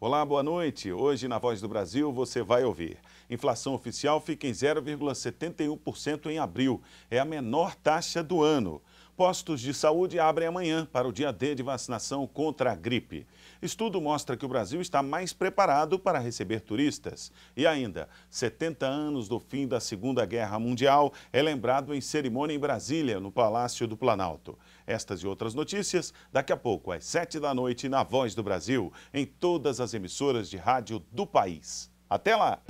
Olá, boa noite. Hoje na Voz do Brasil você vai ouvir. Inflação oficial fica em 0,71% em abril. É a menor taxa do ano. Postos de saúde abrem amanhã para o dia D de vacinação contra a gripe. Estudo mostra que o Brasil está mais preparado para receber turistas. E ainda, 70 anos do fim da Segunda Guerra Mundial é lembrado em cerimônia em Brasília, no Palácio do Planalto. Estas e outras notícias daqui a pouco, às 7 da noite, na Voz do Brasil, em todas as emissoras de rádio do país. Até lá!